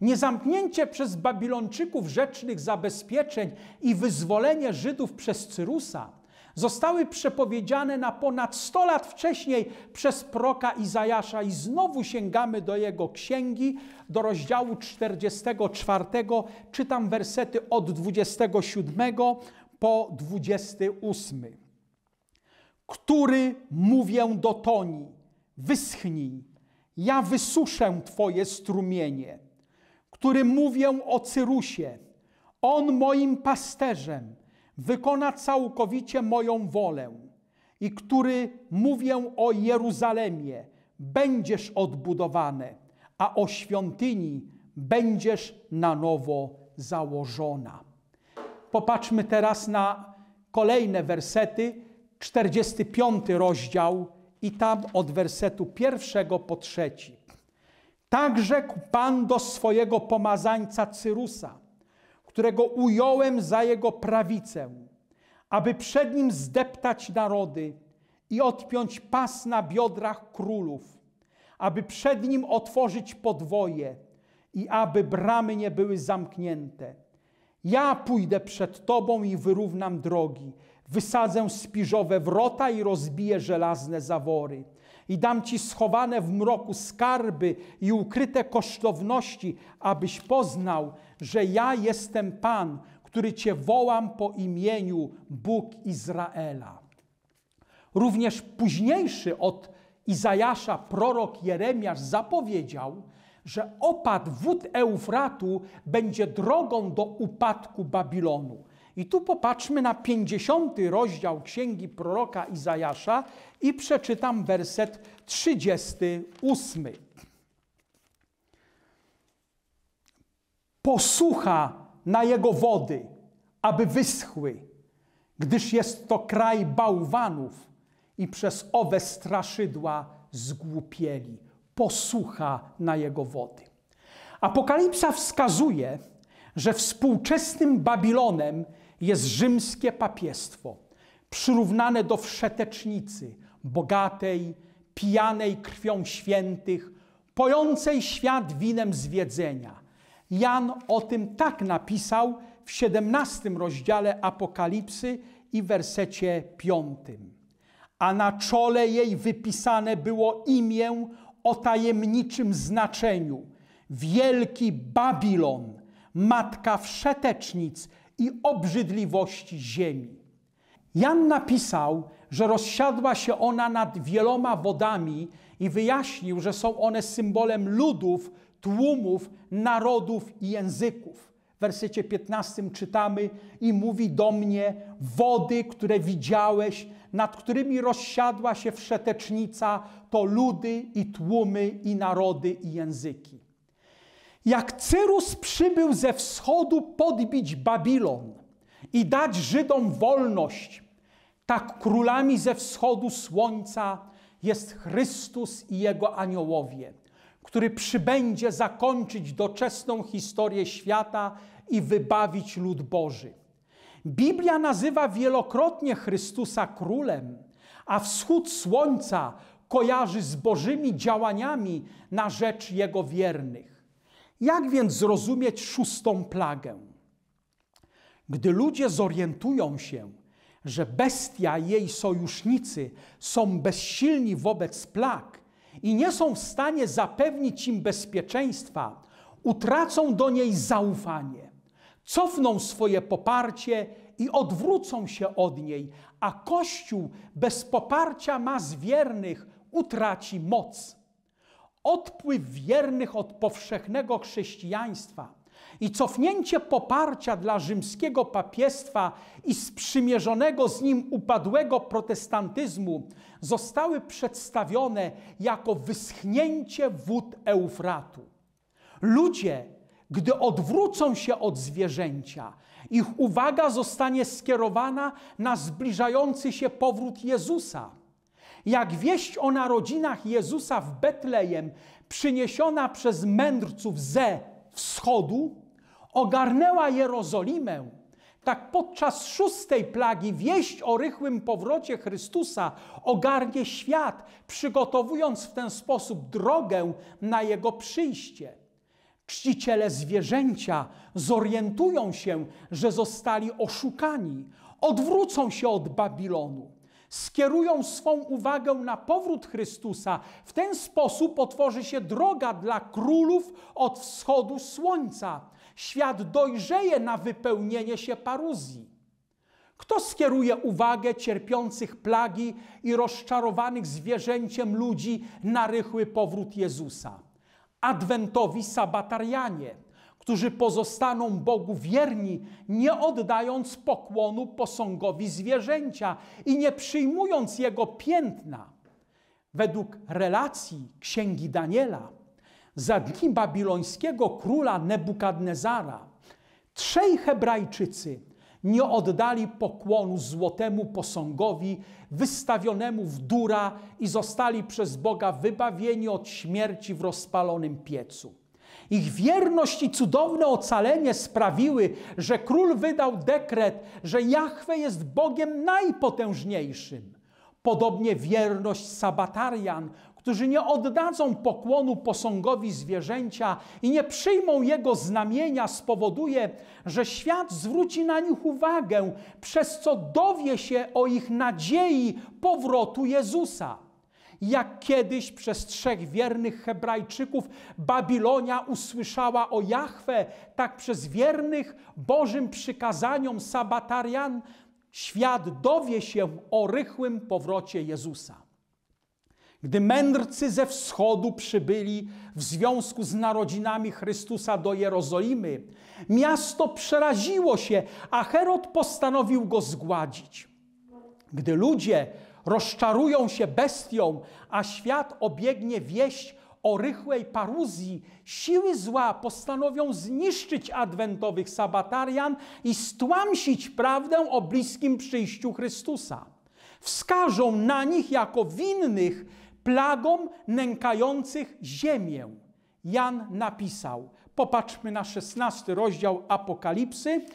niezamknięcie przez Babilończyków rzecznych zabezpieczeń i wyzwolenie Żydów przez Cyrusa zostały przepowiedziane na ponad 100 lat wcześniej przez proka Izajasza i znowu sięgamy do jego księgi, do rozdziału 44, czytam wersety od 27 po 28. Który mówię do Toni, Wyschnij, ja wysuszę Twoje strumienie, który mówię o Cyrusie. On moim pasterzem wykona całkowicie moją wolę i który mówię o Jeruzalemie, będziesz odbudowane, a o świątyni będziesz na nowo założona. Popatrzmy teraz na kolejne wersety, 45 rozdział i tam od wersetu pierwszego po trzeci. Tak rzekł Pan do swojego pomazańca Cyrusa, którego ująłem za jego prawicę, aby przed nim zdeptać narody i odpiąć pas na biodrach królów, aby przed nim otworzyć podwoje i aby bramy nie były zamknięte. Ja pójdę przed Tobą i wyrównam drogi Wysadzę spiżowe wrota i rozbiję żelazne zawory. I dam ci schowane w mroku skarby i ukryte kosztowności, abyś poznał, że ja jestem Pan, który cię wołam po imieniu Bóg Izraela. Również późniejszy od Izajasza prorok Jeremiasz zapowiedział, że opad wód Eufratu będzie drogą do upadku Babilonu. I tu popatrzmy na 50 rozdział księgi proroka Izajasza i przeczytam werset 38. Posłucha na jego wody, aby wyschły, gdyż jest to kraj bałwanów i przez owe straszydła zgłupieli. Posłucha na jego wody. Apokalipsa wskazuje, że współczesnym Babilonem jest rzymskie papiestwo, przyrównane do wszetecznicy, bogatej, pijanej krwią świętych, pojącej świat winem zwiedzenia. Jan o tym tak napisał w 17 rozdziale Apokalipsy i wersecie 5. A na czole jej wypisane było imię o tajemniczym znaczeniu. Wielki Babilon, matka wszetecznic, i obrzydliwości ziemi. Jan napisał, że rozsiadła się ona nad wieloma wodami i wyjaśnił, że są one symbolem ludów, tłumów, narodów i języków. W wersecie 15 czytamy i mówi do mnie wody, które widziałeś, nad którymi rozsiadła się wszetecznica, to ludy i tłumy i narody i języki. Jak Cyrus przybył ze wschodu podbić Babilon i dać Żydom wolność, tak królami ze wschodu słońca jest Chrystus i jego aniołowie, który przybędzie zakończyć doczesną historię świata i wybawić lud Boży. Biblia nazywa wielokrotnie Chrystusa królem, a wschód słońca kojarzy z Bożymi działaniami na rzecz jego wiernych. Jak więc zrozumieć szóstą plagę? Gdy ludzie zorientują się, że bestia i jej sojusznicy są bezsilni wobec plag i nie są w stanie zapewnić im bezpieczeństwa, utracą do niej zaufanie, cofną swoje poparcie i odwrócą się od niej, a Kościół bez poparcia ma wiernych utraci moc odpływ wiernych od powszechnego chrześcijaństwa i cofnięcie poparcia dla rzymskiego papiestwa i sprzymierzonego z nim upadłego protestantyzmu zostały przedstawione jako wyschnięcie wód Eufratu. Ludzie, gdy odwrócą się od zwierzęcia, ich uwaga zostanie skierowana na zbliżający się powrót Jezusa jak wieść o narodzinach Jezusa w Betlejem, przyniesiona przez mędrców ze wschodu, ogarnęła Jerozolimę, tak podczas szóstej plagi wieść o rychłym powrocie Chrystusa ogarnie świat, przygotowując w ten sposób drogę na jego przyjście. Czciciele zwierzęcia zorientują się, że zostali oszukani, odwrócą się od Babilonu skierują swą uwagę na powrót Chrystusa. W ten sposób otworzy się droga dla królów od wschodu słońca. Świat dojrzeje na wypełnienie się paruzji. Kto skieruje uwagę cierpiących plagi i rozczarowanych zwierzęciem ludzi na rychły powrót Jezusa? Adwentowi sabatarianie – którzy pozostaną Bogu wierni, nie oddając pokłonu posągowi zwierzęcia i nie przyjmując jego piętna. Według relacji księgi Daniela, za dni babilońskiego króla Nebukadnezara, trzej Hebrajczycy nie oddali pokłonu złotemu posągowi wystawionemu w dura i zostali przez Boga wybawieni od śmierci w rozpalonym piecu. Ich wierność i cudowne ocalenie sprawiły, że król wydał dekret, że Jahwe jest Bogiem najpotężniejszym. Podobnie wierność Sabatarian, którzy nie oddadzą pokłonu posągowi zwierzęcia i nie przyjmą jego znamienia, spowoduje, że świat zwróci na nich uwagę, przez co dowie się o ich nadziei powrotu Jezusa jak kiedyś przez trzech wiernych Hebrajczyków Babilonia usłyszała o Jahwe, tak przez wiernych Bożym przykazaniom sabatarian świat dowie się o rychłym powrocie Jezusa. Gdy mędrcy ze wschodu przybyli w związku z narodzinami Chrystusa do Jerozolimy, miasto przeraziło się, a Herod postanowił go zgładzić. Gdy ludzie rozczarują się bestią, a świat obiegnie wieść o rychłej paruzji, siły zła postanowią zniszczyć adwentowych sabatarian i stłamsić prawdę o bliskim przyjściu Chrystusa. Wskażą na nich jako winnych plagom nękających ziemię. Jan napisał, popatrzmy na 16 rozdział Apokalipsy,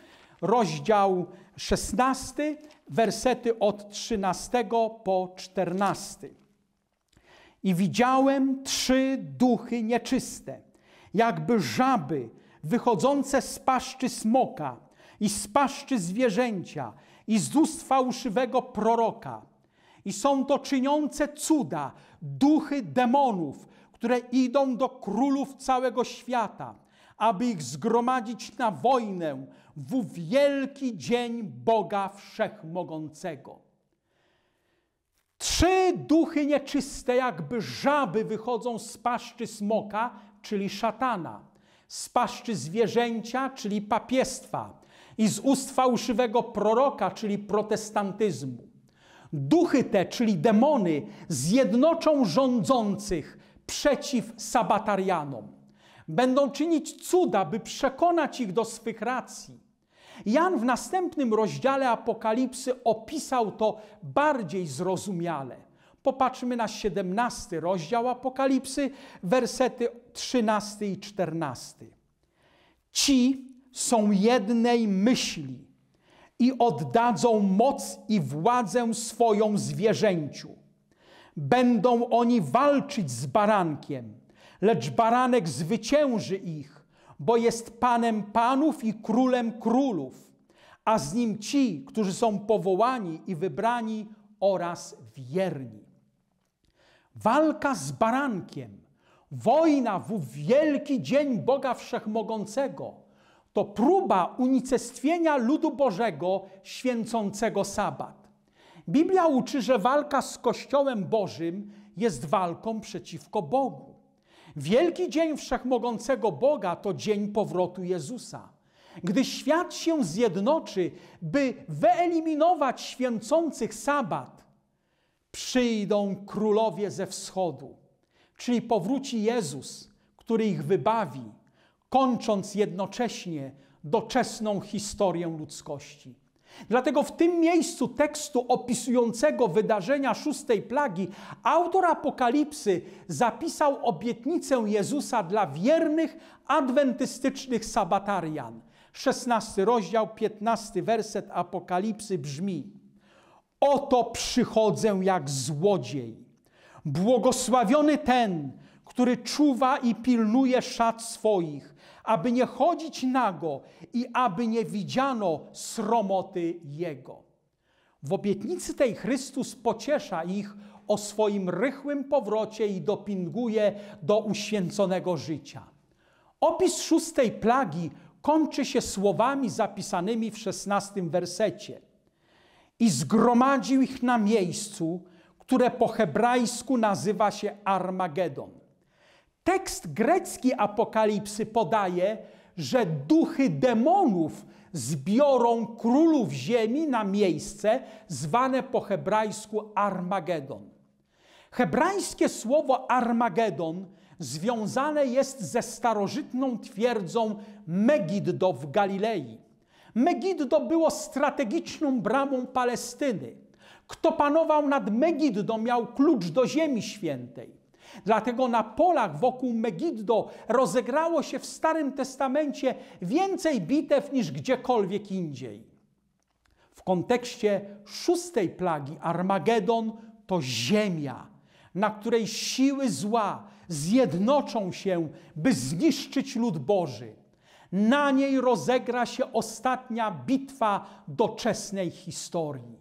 rozdział 16, wersety od 13 po 14. I widziałem trzy duchy nieczyste, jakby żaby wychodzące z paszczy smoka i z paszczy zwierzęcia i z ust fałszywego proroka. I są to czyniące cuda, duchy demonów, które idą do królów całego świata – aby ich zgromadzić na wojnę w wielki dzień Boga Wszechmogącego. Trzy duchy nieczyste, jakby żaby, wychodzą z paszczy smoka, czyli szatana, z paszczy zwierzęcia, czyli papiestwa, i z ust fałszywego proroka, czyli protestantyzmu. Duchy te, czyli demony, zjednoczą rządzących przeciw sabatarianom. Będą czynić cuda, by przekonać ich do swych racji. Jan w następnym rozdziale Apokalipsy opisał to bardziej zrozumiale. Popatrzmy na 17 rozdział Apokalipsy, wersety 13 i 14. Ci są jednej myśli i oddadzą moc i władzę swoją zwierzęciu. Będą oni walczyć z barankiem lecz baranek zwycięży ich, bo jest panem panów i królem królów, a z nim ci, którzy są powołani i wybrani oraz wierni. Walka z barankiem, wojna w wielki dzień Boga Wszechmogącego to próba unicestwienia ludu Bożego święcącego sabat. Biblia uczy, że walka z Kościołem Bożym jest walką przeciwko Bogu. Wielki dzień wszechmogącego Boga to dzień powrotu Jezusa. Gdy świat się zjednoczy, by wyeliminować święcących sabat, przyjdą królowie ze wschodu, czyli powróci Jezus, który ich wybawi, kończąc jednocześnie doczesną historię ludzkości. Dlatego w tym miejscu tekstu opisującego wydarzenia szóstej plagi, autor Apokalipsy zapisał obietnicę Jezusa dla wiernych adwentystycznych sabatarian. 16 rozdział, 15 werset Apokalipsy brzmi: Oto przychodzę jak złodziej. Błogosławiony ten, który czuwa i pilnuje szat swoich aby nie chodzić nago i aby nie widziano sromoty Jego. W obietnicy tej Chrystus pociesza ich o swoim rychłym powrocie i dopinguje do uświęconego życia. Opis szóstej plagi kończy się słowami zapisanymi w szesnastym wersecie. I zgromadził ich na miejscu, które po hebrajsku nazywa się Armagedon. Tekst grecki Apokalipsy podaje, że duchy demonów zbiorą królów ziemi na miejsce zwane po hebrajsku Armagedon. Hebrajskie słowo Armagedon związane jest ze starożytną twierdzą Megiddo w Galilei. Megiddo było strategiczną bramą Palestyny. Kto panował nad Megiddo miał klucz do Ziemi Świętej. Dlatego na polach wokół Megiddo rozegrało się w Starym Testamencie więcej bitew niż gdziekolwiek indziej. W kontekście szóstej plagi Armagedon to ziemia, na której siły zła zjednoczą się, by zniszczyć lud Boży. Na niej rozegra się ostatnia bitwa doczesnej historii.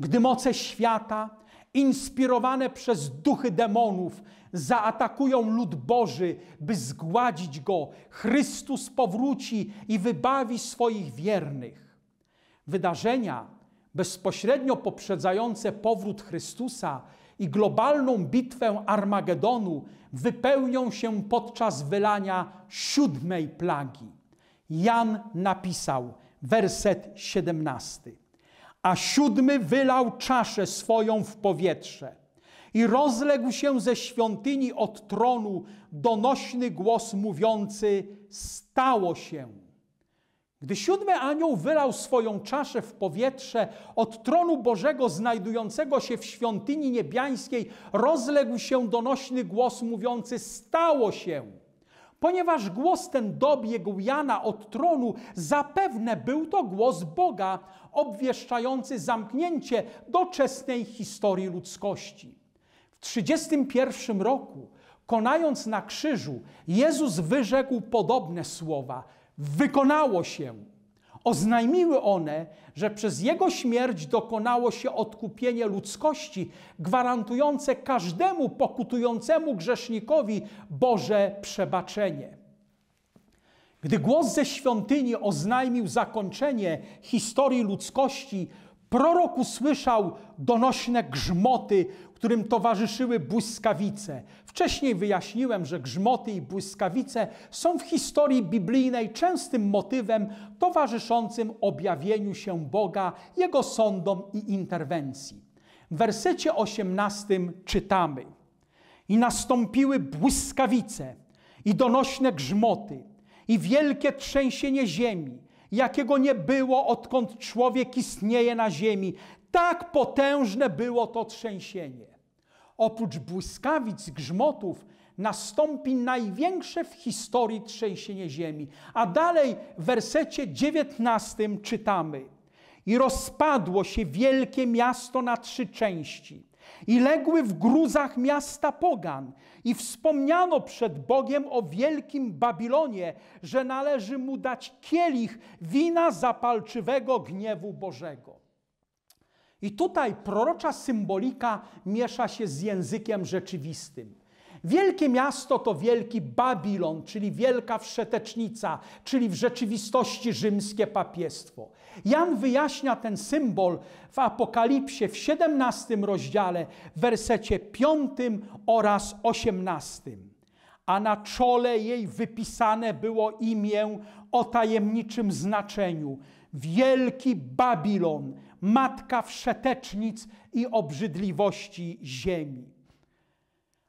Gdy moce świata, inspirowane przez duchy demonów, zaatakują lud Boży, by zgładzić go. Chrystus powróci i wybawi swoich wiernych. Wydarzenia bezpośrednio poprzedzające powrót Chrystusa i globalną bitwę Armagedonu wypełnią się podczas wylania siódmej plagi. Jan napisał, werset 17 a siódmy wylał czaszę swoją w powietrze. I rozległ się ze świątyni od tronu donośny głos mówiący: Stało się. Gdy siódmy anioł wylał swoją czaszę w powietrze, od tronu Bożego znajdującego się w świątyni niebiańskiej rozległ się donośny głos mówiący: Stało się. Ponieważ głos ten dobiegł Jana od tronu, zapewne był to głos Boga, obwieszczający zamknięcie doczesnej historii ludzkości. W 31 roku, konając na krzyżu, Jezus wyrzekł podobne słowa: Wykonało się! Oznajmiły one, że przez jego śmierć dokonało się odkupienie ludzkości, gwarantujące każdemu pokutującemu grzesznikowi Boże przebaczenie. Gdy głos ze świątyni oznajmił zakończenie historii ludzkości, prorok usłyszał donośne grzmoty, którym towarzyszyły błyskawice. Wcześniej wyjaśniłem, że grzmoty i błyskawice są w historii biblijnej częstym motywem towarzyszącym objawieniu się Boga, Jego sądom i interwencji. W wersecie 18 czytamy: I nastąpiły błyskawice, i donośne grzmoty, i wielkie trzęsienie ziemi, jakiego nie było, odkąd człowiek istnieje na ziemi. Tak potężne było to trzęsienie oprócz błyskawic, grzmotów, nastąpi największe w historii trzęsienie ziemi. A dalej w wersecie 19 czytamy: I rozpadło się wielkie miasto na trzy części. I legły w gruzach miasta Pogan, i wspomniano przed Bogiem o wielkim Babilonie, że należy mu dać kielich wina zapalczywego gniewu Bożego. I tutaj prorocza symbolika miesza się z językiem rzeczywistym. Wielkie miasto to wielki Babilon, czyli wielka wszetecznica, czyli w rzeczywistości rzymskie papiestwo. Jan wyjaśnia ten symbol w Apokalipsie w 17 rozdziale, w wersecie 5 oraz 18. A na czole jej wypisane było imię o tajemniczym znaczeniu: Wielki Babilon matka wszetecznic i obrzydliwości ziemi.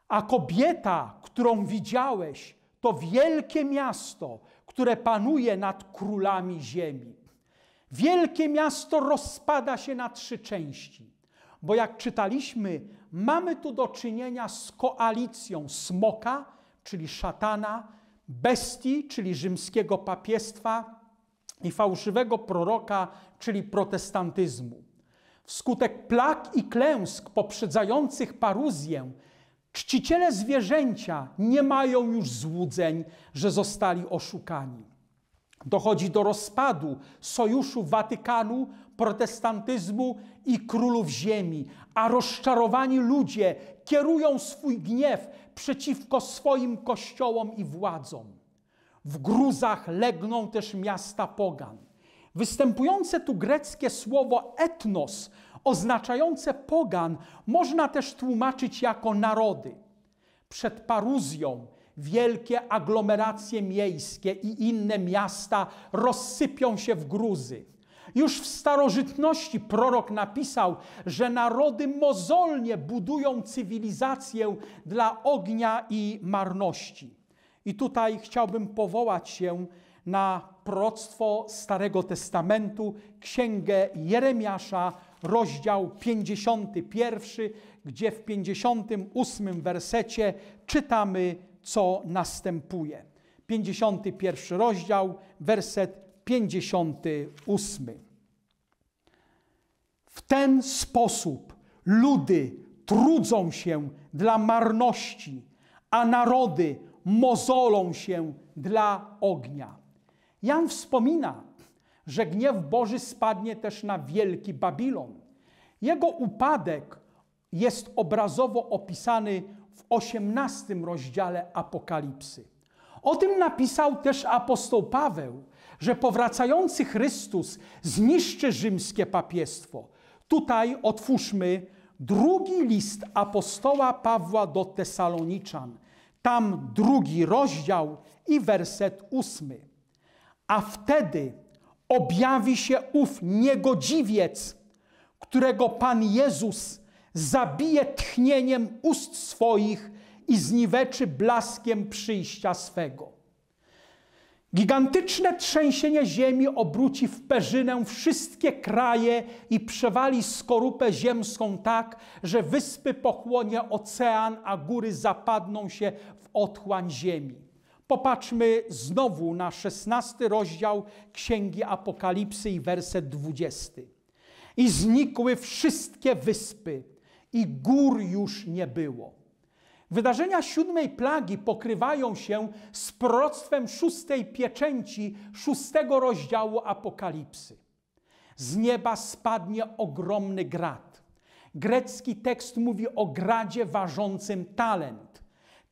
A kobieta, którą widziałeś, to wielkie miasto, które panuje nad królami ziemi. Wielkie miasto rozpada się na trzy części, bo jak czytaliśmy, mamy tu do czynienia z koalicją smoka, czyli szatana, bestii, czyli rzymskiego papiestwa, i fałszywego proroka, czyli protestantyzmu. Wskutek plag i klęsk poprzedzających paruzję, czciciele zwierzęcia nie mają już złudzeń, że zostali oszukani. Dochodzi do rozpadu sojuszu Watykanu, protestantyzmu i królów ziemi, a rozczarowani ludzie kierują swój gniew przeciwko swoim kościołom i władzom. W gruzach legną też miasta pogan. Występujące tu greckie słowo etnos, oznaczające pogan, można też tłumaczyć jako narody. Przed Paruzją wielkie aglomeracje miejskie i inne miasta rozsypią się w gruzy. Już w starożytności prorok napisał, że narody mozolnie budują cywilizację dla ognia i marności. I tutaj chciałbym powołać się na proroctwo Starego Testamentu, księgę Jeremiasza, rozdział 51, gdzie w 58 wersecie czytamy, co następuje. 51 rozdział, werset 58. W ten sposób ludy trudzą się dla marności, a narody mozolą się dla ognia. Jan wspomina, że gniew Boży spadnie też na wielki Babilon. Jego upadek jest obrazowo opisany w 18 rozdziale Apokalipsy. O tym napisał też apostoł Paweł, że powracający Chrystus zniszczy rzymskie papiestwo. Tutaj otwórzmy drugi list apostoła Pawła do Tesaloniczan, tam drugi rozdział i werset ósmy. A wtedy objawi się ów niegodziwiec, którego Pan Jezus zabije tchnieniem ust swoich i zniweczy blaskiem przyjścia swego. Gigantyczne trzęsienie ziemi obróci w perzynę wszystkie kraje i przewali skorupę ziemską tak, że wyspy pochłonie ocean, a góry zapadną się w otchłań ziemi. Popatrzmy znowu na szesnasty rozdział Księgi Apokalipsy i werset dwudziesty. I znikły wszystkie wyspy, i gór już nie było Wydarzenia siódmej plagi pokrywają się z proroctwem szóstej pieczęci szóstego rozdziału Apokalipsy. Z nieba spadnie ogromny grad. Grecki tekst mówi o gradzie ważącym talent.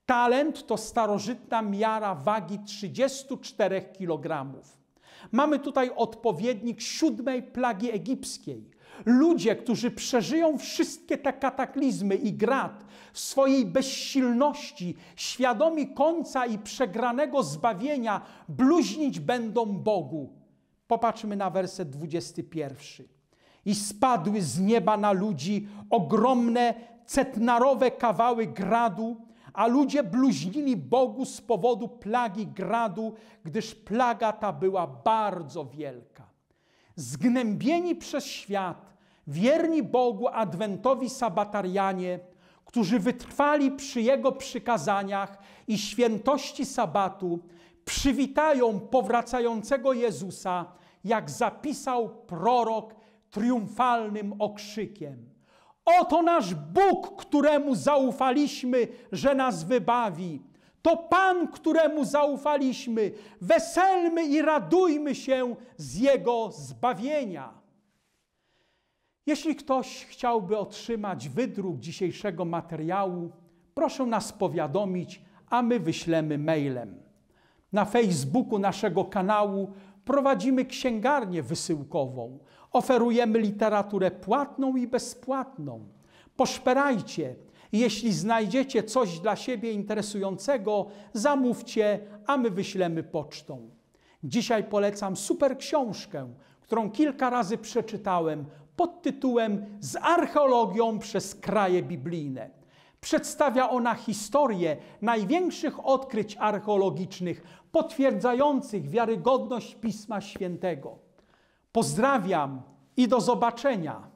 Talent to starożytna miara wagi 34 kg. Mamy tutaj odpowiednik siódmej plagi egipskiej – Ludzie, którzy przeżyją wszystkie te kataklizmy i grad w swojej bezsilności, świadomi końca i przegranego zbawienia, bluźnić będą Bogu. Popatrzmy na werset 21. I spadły z nieba na ludzi ogromne cetnarowe kawały gradu, a ludzie bluźnili Bogu z powodu plagi gradu, gdyż plaga ta była bardzo wielka. Zgnębieni przez świat, Wierni Bogu adwentowi sabatarianie, którzy wytrwali przy Jego przykazaniach i świętości sabatu, przywitają powracającego Jezusa, jak zapisał prorok triumfalnym okrzykiem. Oto nasz Bóg, któremu zaufaliśmy, że nas wybawi. To Pan, któremu zaufaliśmy. Weselmy i radujmy się z Jego zbawienia. Jeśli ktoś chciałby otrzymać wydruk dzisiejszego materiału, proszę nas powiadomić, a my wyślemy mailem. Na Facebooku naszego kanału prowadzimy księgarnię wysyłkową. Oferujemy literaturę płatną i bezpłatną. Poszperajcie. Jeśli znajdziecie coś dla siebie interesującego, zamówcie, a my wyślemy pocztą. Dzisiaj polecam super książkę, którą kilka razy przeczytałem pod tytułem Z archeologią przez kraje biblijne. Przedstawia ona historię największych odkryć archeologicznych potwierdzających wiarygodność Pisma Świętego. Pozdrawiam i do zobaczenia.